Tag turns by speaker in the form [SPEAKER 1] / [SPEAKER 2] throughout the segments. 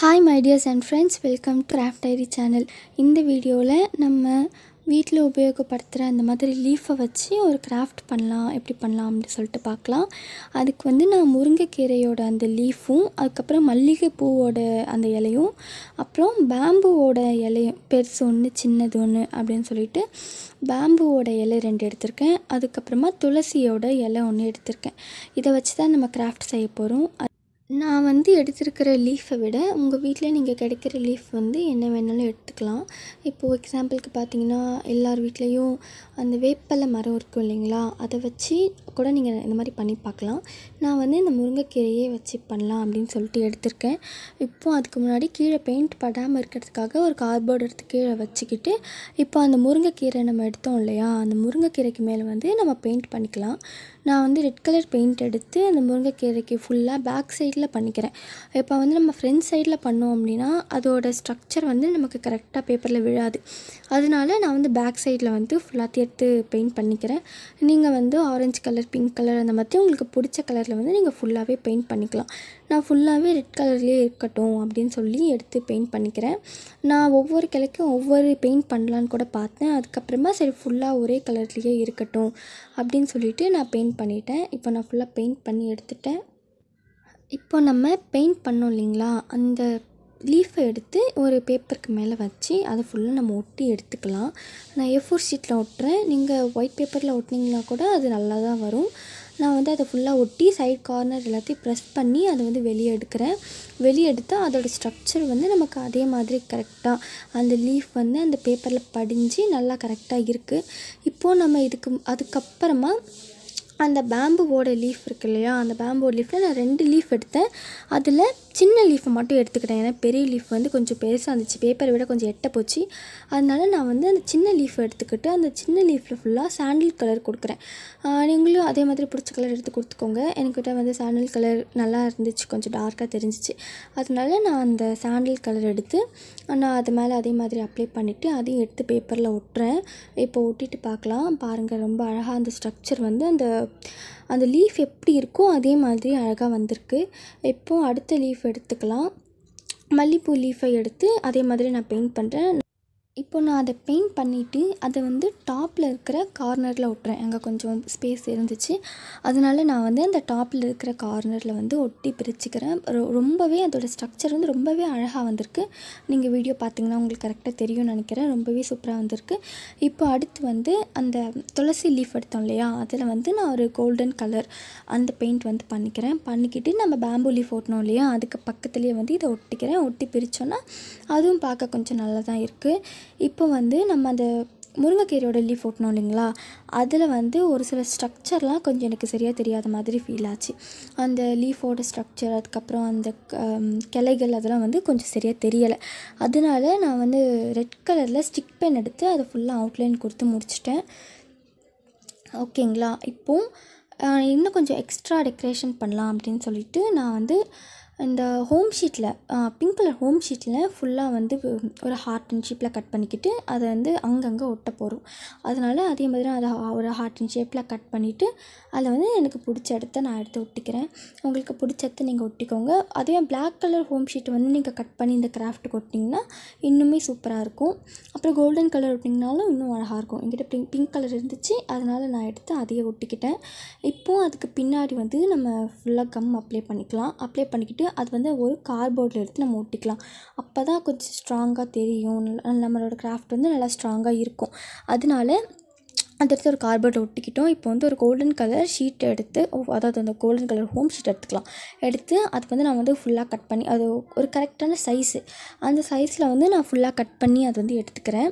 [SPEAKER 1] hi my and friends welcome to craft diary channel இந்த வீடியோவில் நம்ம வீட்டில் உபயோகப்படுத்துகிற அந்த மாதிரி லீஃபை வச்சு ஒரு கிராஃப்ட் பண்ணலாம் எப்படி பண்ணலாம் அப்படின்னு சொல்லிட்டு பார்க்கலாம் அதுக்கு வந்து நான் முருங்கைக்கீரையோட அந்த லீஃபும் அதுக்கப்புறம் மல்லிகை பூவோட அந்த இலையும் அப்புறம் பேம்புவோட இலையும் பெருசு ஒன்று சின்னது ஒன்று அப்படின்னு சொல்லிட்டு பேம்புவோட இலை ரெண்டு எடுத்திருக்கேன் அதுக்கப்புறமா துளசியோட இலை ஒன்று எடுத்திருக்கேன் இதை வச்சு தான் நம்ம கிராஃப்ட் செய்ய போகிறோம் நான் வந்து எடுத்திருக்கிற லீஃபை விட உங்கள் வீட்டில் நீங்கள் கிடைக்கிற லீஃப் வந்து என்ன வேணாலும் எடுத்துக்கலாம் இப்போது எக்ஸாம்பிளுக்கு பார்த்தீங்கன்னா எல்லார் வீட்லேயும் அந்த வேப்பலை மரம் இருக்கும் இல்லைங்களா அதை வச்சு கூட நீங்கள் இந்த மாதிரி பண்ணி பார்க்கலாம் நான் வந்து இந்த முருங்கைக்கீரையே வச்சு பண்ணலாம் அப்படின்னு சொல்லிட்டு எடுத்திருக்கேன் இப்போது அதுக்கு முன்னாடி கீழே பெயிண்ட் படாமல் இருக்கிறதுக்காக ஒரு கார்போர்டு எடுத்து கீழே வச்சுக்கிட்டு இப்போ அந்த முருங்கைக்கீரை நம்ம எடுத்தோம் இல்லையா அந்த முருங்கைக்கீரைக்கு மேலே வந்து நம்ம பெயிண்ட் பண்ணிக்கலாம் நான் வந்து ரெட் கலர் பெயிண்ட் எடுத்து அந்த முருங்கைக்கீரைக்கு ஃபுல்லாக பேக் சைடில் பண்ணிக்கிறேன் இப்போ வந்து நம்ம ஃப்ரண்ட் சைடில் பண்ணோம் அப்படின்னா அதோடய ஸ்ட்ரக்சர் வந்து நமக்கு கரெக்டாக பேப்பரில் விழாது அதனால நான் வந்து பேக் சைடில் வந்து ஃபுல்லாக எடுத்து பெயிண்ட் பண்ணிக்கிறேன் நீங்கள் வந்து ஆரஞ்சு கலர் பிங்க் கலர் அந்த மாதிரி உங்களுக்கு பிடிச்ச கலரில் வந்து நீங்கள் ஃபுல்லாகவே பெயிண்ட் பண்ணிக்கலாம் நான் ஃபுல்லாகவே ரெட் கலர்லேயே இருக்கட்டும் அப்படின்னு சொல்லி எடுத்து பெயிண்ட் பண்ணிக்கிறேன் நான் ஒவ்வொரு கிளைக்கும் ஒவ்வொரு பெயிண்ட் பண்ணலான்னு கூட பார்த்தேன் அதுக்கப்புறமா சரி ஃபுல்லாக ஒரே கலர்லேயே இருக்கட்டும் அப்படின்னு சொல்லிவிட்டு நான் பெயிண்ட் பெயிண்ட் பண்ணிவிட்டேன் இப்போ நான் ஃபுல்லாக பெயிண்ட் பண்ணி எடுத்துட்டேன் இப்போ நம்ம பெயிண்ட் பண்ணோம் இல்லைங்களா அந்த லீஃபை எடுத்து ஒரு பேப்பருக்கு மேலே வச்சு அதை ஃபுல்லாக நம்ம ஒட்டி எடுத்துக்கலாம் நான் ஏ ஃபோர் ஷீட்டில் ஒட்டுறேன் நீங்கள் ஒயிட் பேப்பரில் ஒட்டினீங்கன்னா கூட அது நல்லா தான் வரும் நான் வந்து அதை ஃபுல்லாக ஒட்டி சைட் கார்னர் எல்லாத்தையும் ப்ரெஸ் பண்ணி அதை வந்து வெளியே எடுக்கிறேன் வெளியே எடுத்தால் அதோடய ஸ்ட்ரக்சர் வந்து நமக்கு அதே மாதிரி கரெக்டாக அந்த லீஃப் வந்து அந்த பேப்பரில் படிஞ்சு நல்லா கரெக்டாக இருக்குது இப்போது நம்ம இதுக்கு அதுக்கப்புறமா அந்த பேம்புவோட லீஃப் இருக்கு இல்லையா அந்த பேம்புவோட லீஃப்பில் நான் ரெண்டு லீஃப் எடுத்தேன் அதில் சின்ன லீஃப் மட்டும் எடுத்துக்கிட்டேன் ஏன்னா பெரிய லீஃப் வந்து கொஞ்சம் பெருசாக இருந்துச்சு பேப்பரை விட கொஞ்சம் எட்ட போச்சு அதனால நான் வந்து அந்த சின்ன லீஃப் எடுத்துக்கிட்டு அந்த சின்ன லீஃபில் ஃபுல்லாக சாண்டில் கலர் கொடுக்குறேன் நீங்களும் அதே மாதிரி பிடிச்ச கலர் எடுத்து கொடுத்துக்கோங்க என்கிட்ட வந்து சாண்டில் கலர் நல்லா இருந்துச்சு கொஞ்சம் டார்க்காக தெரிஞ்சிச்சு அதனால நான் அந்த சாண்டில் கலர் எடுத்து நான் அது மேலே அதே மாதிரி அப்ளை பண்ணிவிட்டு அதையும் எடுத்து பேப்பரில் ஒட்டுறேன் இப்போ ஒட்டிட்டு பார்க்கலாம் பாருங்கள் ரொம்ப அழகாக அந்த ஸ்ட்ரக்சர் வந்து அந்த அந்த லீஃப் எப்படி இருக்கோ அதே மாதிரி அழகாக வந்திருக்கு இப்போது அடுத்த லீஃப் எடுத்துக்கலாம் மல்லிகைப்பூ லீஃபை எடுத்து அதே மாதிரி நான் பெயிண்ட் பண்ணுறேன் இப்போ நான் அதை பெயிண்ட் பண்ணிவிட்டு அதை வந்து டாப்பில் இருக்கிற கார்னரில் ஒட்டுறேன் அங்கே கொஞ்சம் ஸ்பேஸ் இருந்துச்சு அதனால நான் வந்து அந்த டாப்பில் இருக்கிற கார்னரில் வந்து ஒட்டி பிரிச்சுக்கிறேன் ரொம்பவே அதோடய ஸ்ட்ரக்சர் வந்து ரொம்பவே அழகாக வந்திருக்கு நீங்கள் வீடியோ பார்த்தீங்கன்னா உங்களுக்கு கரெக்டாக தெரியும்னு நினைக்கிறேன் ரொம்பவே சூப்பராக வந்திருக்கு இப்போ அடுத்து வந்து அந்த துளசி லீஃப் எடுத்தோம் இல்லையா அதில் வந்து நான் ஒரு கோல்டன் கலர் அந்த பெயிண்ட் வந்து பண்ணிக்கிறேன் பண்ணிக்கிட்டு நம்ம பேம்பு லீஃப் ஓட்டணும் இல்லையா அதுக்கு பக்கத்துலேயே வந்து இதை ஒட்டிக்கிறேன் ஒட்டி பிரித்தோன்னா அதுவும் பார்க்க கொஞ்சம் நல்லா தான் இருக்குது இப்போ வந்து நம்ம அந்த முருங்கைக்கீரையோட லீஃப் ஓட்டணும் இல்லைங்களா அதில் வந்து ஒரு சில ஸ்ட்ரக்சர்லாம் கொஞ்சம் எனக்கு சரியாக தெரியாத மாதிரி ஃபீல் ஆச்சு அந்த லீஃபோட ஸ்ட்ரக்சர் அதுக்கப்புறம் அந்த கிளைகள் அதெல்லாம் வந்து கொஞ்சம் சரியாக தெரியலை அதனால நான் வந்து ரெட் கலரில் ஸ்டிக் பென் எடுத்து அதை ஃபுல்லாக அவுட்லைன் கொடுத்து முடிச்சிட்டேன் ஓகேங்களா இப்போது இன்னும் கொஞ்சம் எக்ஸ்ட்ரா டெக்கரேஷன் பண்ணலாம் அப்படின்னு சொல்லிட்டு நான் வந்து இந்த ஹோம் ஷீட்டில் பிங்க் கலர் ஹோம் ஷீட்டில் ஃபுல்லாக வந்து ஒரு ஹார்ட் அண்ட் ஷேப்பில் கட் பண்ணிக்கிட்டு அதை வந்து அங்கங்கே ஒட்ட போகிறோம் அதனால் அதே மாதிரி அதை ஒரு ஹார்ட் அண்ட் ஷேப்பில் கட் பண்ணிவிட்டு அதை வந்து எனக்கு பிடிச்ச இடத்த நான் எடுத்து ஒட்டிக்கிறேன் உங்களுக்கு பிடிச்ச இடத்த நீங்கள் ஒட்டிக்கோங்க அதே பிளாக் கலர் ஹோம் ஷீட் வந்து நீங்கள் கட் பண்ணி இந்த கிராஃப்ட்டுக்கு ஒட்டிங்கன்னா இன்னுமே சூப்பராக இருக்கும் அப்புறம் கோல்டன் கலர் ஒட்டிங்கனாலும் இன்னும் அழகாக இருக்கும் என்கிட்ட பிங்க் பிங்க் கலர் இருந்துச்சு அதனால் நான் எடுத்து அதையே ஒட்டிக்கிட்டேன் இப்போது அதுக்கு பின்னாடி வந்து நம்ம ஃபுல்லாக கம் அப்ளை பண்ணிக்கலாம் அப்ளை பண்ணிக்கிட்டு அது வந்து ஒரு கார்போர்டில் எடுத்து நம்ம ஒட்டிக்கலாம் அப்போ தான் கொஞ்சம் ஸ்ட்ராங்காக தெரியும் நம்மளோட கிராஃப்ட் வந்து நல்லா ஸ்ட்ராங்காக இருக்கும் அதனால அடுத்தடுத்து ஒரு கார்போர்ட் ஒட்டிக்கிட்டோம் இப்போ வந்து ஒரு கோல்டன் கலர் ஷீட் எடுத்து அதாவது அந்த கோல்டன் கலர் ஹோம் ஷீட் எடுத்துக்கலாம் எடுத்து அது வந்து நான் வந்து ஃபுல்லாக கட் பண்ணி அது ஒரு கரெக்டான சைஸு அந்த சைஸில் வந்து நான் ஃபுல்லாக கட் பண்ணி அது வந்து எடுத்துக்கிறேன்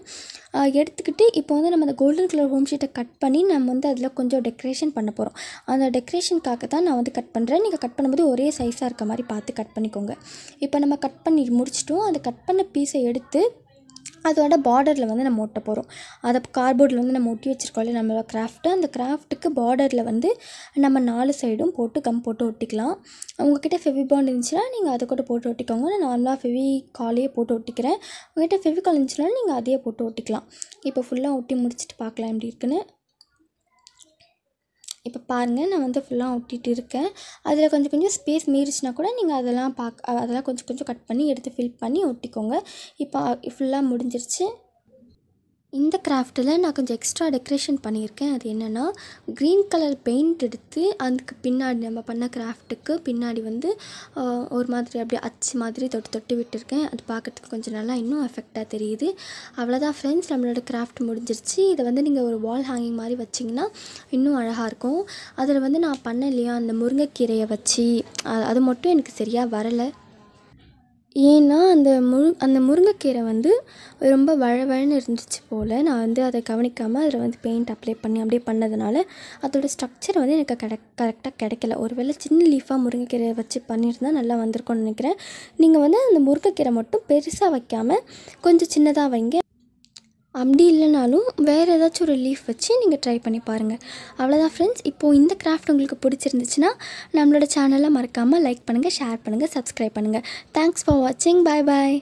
[SPEAKER 1] எடுத்துக்கிட்டு இப்போ வந்து நம்ம அந்த கோல்டன் கலர் ஹோம் ஷீட்டை கட் பண்ணி நம்ம வந்து அதில் கொஞ்சம் டெக்கரேஷன் பண்ண போகிறோம் அந்த டெக்கரேஷனுக்காக தான் நான் வந்து கட் பண்ணுறேன் நீங்கள் கட் பண்ணும்போது ஒரே சைஸாக இருக்க மாதிரி பார்த்து கட் பண்ணிக்கோங்க இப்போ நம்ம கட் பண்ணி முடிச்சிட்டோம் அந்த கட் பண்ண பீஸை எடுத்து அதோட பார்டரில் வந்து நம்ம ஒட்ட போகிறோம் அதை கார்போர்டில் வந்து நம்ம ஒட்டி வச்சுருக்கோம்ல நம்மளோட கிராஃப்ட்டு அந்த கிராஃப்ட்டுக்கு பார்டரில் வந்து நம்ம நாலு சைடும் போட்டு கம் போட்டு ஒட்டிக்கலாம் உங்ககிட்ட ஃபெவி பாண்ட் இருந்துச்சுன்னா நீங்கள் அதை கூட போட்டு ஒட்டிக்கோங்க நான் நார்மலாக ஃபெவி காலையே போட்டு ஒட்டிக்கிறேன் உங்ககிட்ட ஃபெவி கால் இருந்துச்சுன்னா நீங்கள் அதையே போட்டு ஒட்டிக்கலாம் இப்போ ஃபுல்லாக ஒட்டி முடிச்சுட்டு பார்க்கலாம் எப்படி இருக்குன்னு இப்போ பாருங்கள் நான் வந்து ஃபுல்லாக ஒட்டிகிட்டு இருக்கேன் அதில் கொஞ்சம் கொஞ்சம் ஸ்பேஸ் மீறிச்சுனா கூட நீங்கள் அதெல்லாம் பார்க்க அதெல்லாம் கொஞ்சம் கொஞ்சம் கட் பண்ணி எடுத்து ஃபில் பண்ணி ஒட்டிக்கோங்க இப்போ ஃபுல்லாக முடிஞ்சிருச்சு இந்த கிராஃப்ட்டில் நான் கொஞ்சம் எக்ஸ்ட்ரா டெக்கரேஷன் பண்ணியிருக்கேன் அது என்னென்னா க்ரீன் கலர் பெயிண்ட் எடுத்து அதுக்கு பின்னாடி நம்ம பண்ண கிராஃப்ட்டுக்கு பின்னாடி வந்து ஒரு மாதிரி அப்படியே அச்சு மாதிரி தொட்டு தொட்டு விட்டுருக்கேன் அது பார்க்குறதுக்கு கொஞ்சம் நல்லா இன்னும் எஃபெக்டாக தெரியுது அவ்வளோதான் ஃப்ரெண்ட்ஸ் நம்மளோட கிராஃப்ட் முடிஞ்சிருச்சு இதை வந்து நீங்கள் ஒரு வால் ஹேங்கிங் மாதிரி வச்சிங்கன்னா இன்னும் அழகாக இருக்கும் அதில் வந்து நான் பண்ண இல்லையா அந்த முருங்கைக்கீரையை வச்சு அது மட்டும் எனக்கு சரியாக வரலை ஏன்னா அந்த முரு அந்த முருங்கைக்கீரை வந்து ரொம்ப வழவழன்னு இருந்துச்சு போல் நான் வந்து அதை கவனிக்காமல் அதில் வந்து பெயிண்ட் அப்ளை பண்ணி அப்படியே பண்ணதுனால அதோடய ஸ்ட்ரக்சர் வந்து எனக்கு கரெக்ட் கரெக்டாக கிடைக்கல ஒரு வேளை சின்ன லீஃபாக முருங்கைக்கீரை வச்சு பண்ணியிருந்தால் நல்லா வந்திருக்கும்னு நினைக்கிறேன் நீங்கள் வந்து அந்த முருங்கைக்கீரை மட்டும் பெருசாக வைக்காமல் கொஞ்சம் சின்னதாக வைங்க அப்படி இல்லைனாலும் வேறு ஏதாச்சும் ஒரு லீஃப் வச்சு நீங்கள் ட்ரை பண்ணி பாருங்கள் அவ்வளோதான் ஃப்ரெண்ட்ஸ் இப்போது இந்த கிராஃப்ட் உங்களுக்கு பிடிச்சிருந்துச்சுன்னா நம்மளோட சேனலை மறக்காமல் லைக் பண்ணுங்கள் ஷேர் பண்ணுங்கள் சப்ஸ்கிரைப் பண்ணுங்கள் தேங்க்ஸ் ஃபார் வாட்சிங் பாய் பாய்